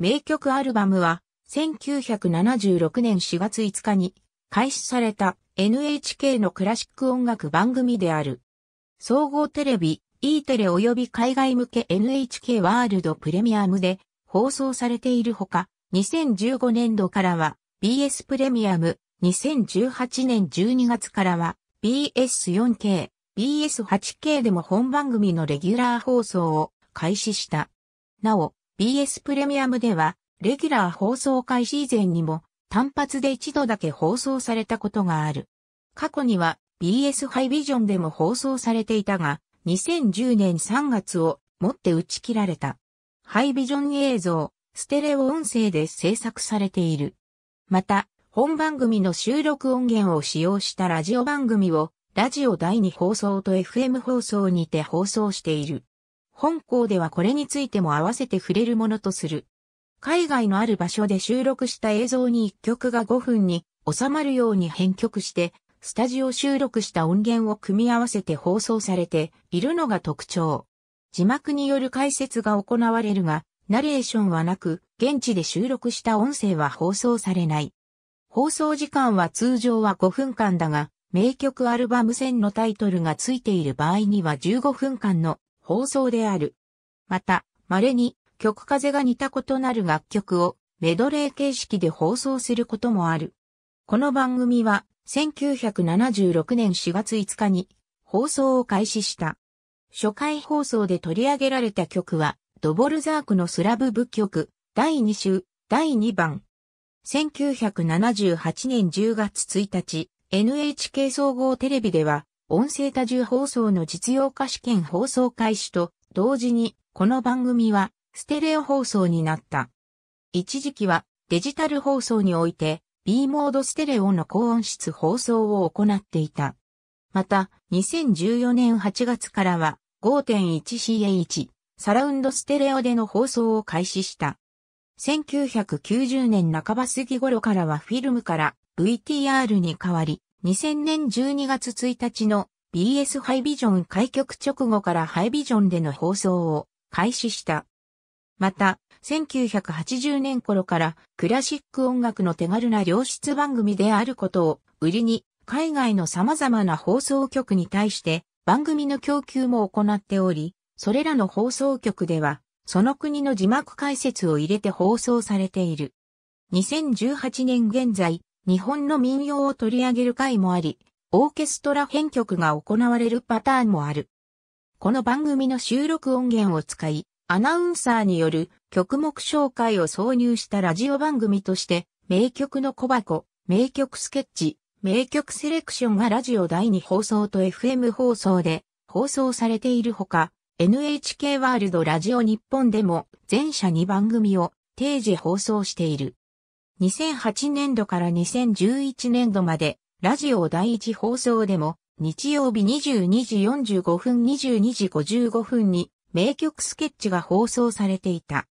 名曲アルバムは、1976年4月5日に開始された NHK のクラシック音楽番組である。総合テレビ、E テレ及び海外向け NHK ワールドプレミアムで放送されているほか、2015年度からは BS プレミアム、2018年12月からは BS4K、BS8K でも本番組のレギュラー放送を開始した。なお、BS プレミアムでは、レギュラー放送開始以前にも、単発で一度だけ放送されたことがある。過去には BS ハイビジョンでも放送されていたが、2010年3月をもって打ち切られた。ハイビジョン映像、ステレオ音声で制作されている。また、本番組の収録音源を使用したラジオ番組を、ラジオ第2放送と FM 放送にて放送している。本校ではこれについても合わせて触れるものとする。海外のある場所で収録した映像に1曲が5分に収まるように編曲して、スタジオ収録した音源を組み合わせて放送されているのが特徴。字幕による解説が行われるが、ナレーションはなく、現地で収録した音声は放送されない。放送時間は通常は5分間だが、名曲アルバム線のタイトルがついている場合には15分間の放送である。また、稀に曲風が似た異なる楽曲をメドレー形式で放送することもある。この番組は1976年4月5日に放送を開始した。初回放送で取り上げられた曲は、ドボルザークのスラブ舞曲、第2週、第2番。1978年10月1日、NHK 総合テレビでは、音声多重放送の実用化試験放送開始と同時にこの番組はステレオ放送になった。一時期はデジタル放送において B モードステレオの高音質放送を行っていた。また、2014年8月からは 5.1CH サラウンドステレオでの放送を開始した。1990年半ば過ぎ頃からはフィルムから VTR に変わり、2000年12月1日の BS ハイビジョン開局直後からハイビジョンでの放送を開始した。また、1980年頃からクラシック音楽の手軽な良質番組であることを売りに、海外の様々な放送局に対して番組の供給も行っており、それらの放送局では、その国の字幕解説を入れて放送されている。2018年現在、日本の民謡を取り上げる回もあり、オーケストラ編曲が行われるパターンもある。この番組の収録音源を使い、アナウンサーによる曲目紹介を挿入したラジオ番組として、名曲の小箱、名曲スケッチ、名曲セレクションがラジオ第2放送と FM 放送で放送されているほか、NHK ワールドラジオ日本でも全社に番組を定時放送している。2008年度から2011年度まで、ラジオ第一放送でも、日曜日22時45分22時55分に、名曲スケッチが放送されていた。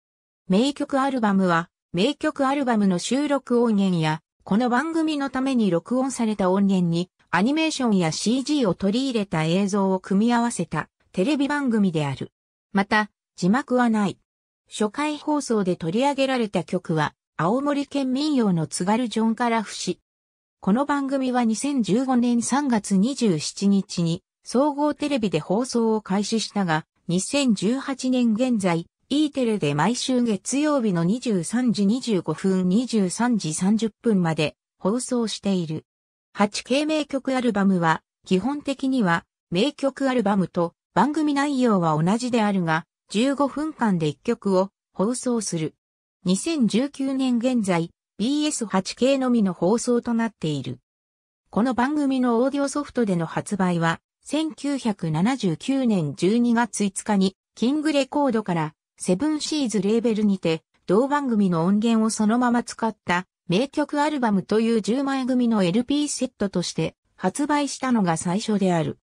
名曲アルバムは、名曲アルバムの収録音源や、この番組のために録音された音源に、アニメーションや CG を取り入れた映像を組み合わせたテレビ番組である。また、字幕はない。初回放送で取り上げられた曲は、青森県民謡の津軽ジョンカラフ氏。この番組は2015年3月27日に総合テレビで放送を開始したが、2018年現在、E テレで毎週月曜日の23時25分23時30分まで放送している。8K 名曲アルバムは、基本的には名曲アルバムと番組内容は同じであるが、15分間で1曲を放送する。2019年現在、BS8 k のみの放送となっている。この番組のオーディオソフトでの発売は、1979年12月5日に、キングレコードから、セブンシーズレーベルにて、同番組の音源をそのまま使った、名曲アルバムという10枚組の LP セットとして、発売したのが最初である。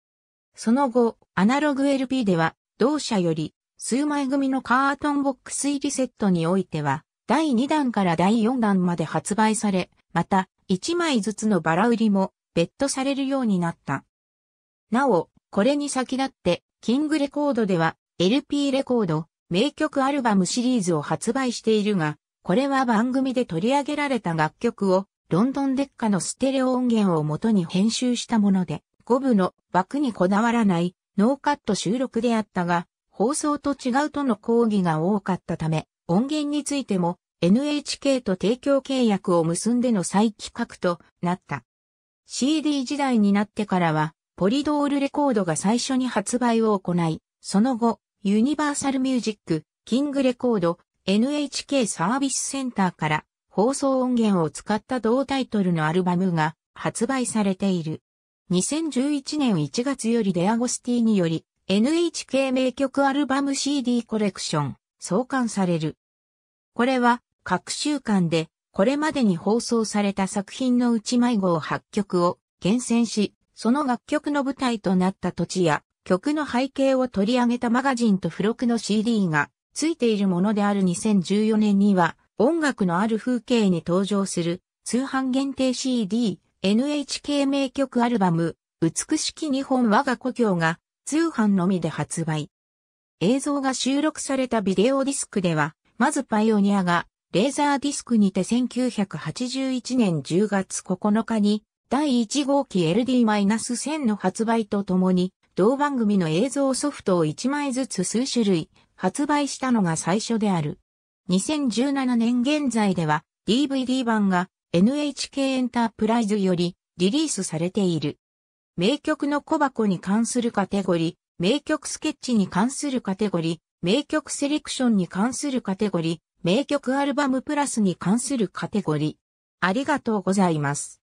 その後、アナログ LP では、同社より、数枚組のカートンボックス入りセットにおいては、第2弾から第4弾まで発売され、また、1枚ずつのバラ売りも別途されるようになった。なお、これに先立って、キングレコードでは LP レコード、名曲アルバムシリーズを発売しているが、これは番組で取り上げられた楽曲をロンドンデッカのステレオ音源を元に編集したもので、5部の枠にこだわらないノーカット収録であったが、放送と違うとの抗議が多かったため、音源についても NHK と提供契約を結んでの再企画となった。CD 時代になってからは、ポリドールレコードが最初に発売を行い、その後、ユニバーサルミュージック、キングレコード、NHK サービスセンターから放送音源を使った同タイトルのアルバムが発売されている。2011年1月よりデアゴスティーにより NHK 名曲アルバム CD コレクション創刊される。これは各週間でこれまでに放送された作品のうち迷子を8曲を厳選し、その楽曲の舞台となった土地や曲の背景を取り上げたマガジンと付録の CD が付いているものである2014年には音楽のある風景に登場する通販限定 CD NHK 名曲アルバム美しき日本我が故郷が通販のみで発売。映像が収録されたビデオディスクではまずパイオニアが、レーザーディスクにて1981年10月9日に、第1号機 LD-1000 の発売とともに、同番組の映像ソフトを1枚ずつ数種類、発売したのが最初である。2017年現在では、DVD 版が NHK エンタープライズよりリリースされている。名曲の小箱に関するカテゴリー、名曲スケッチに関するカテゴリー、名曲セレクションに関するカテゴリー、名曲アルバムプラスに関するカテゴリー。ありがとうございます。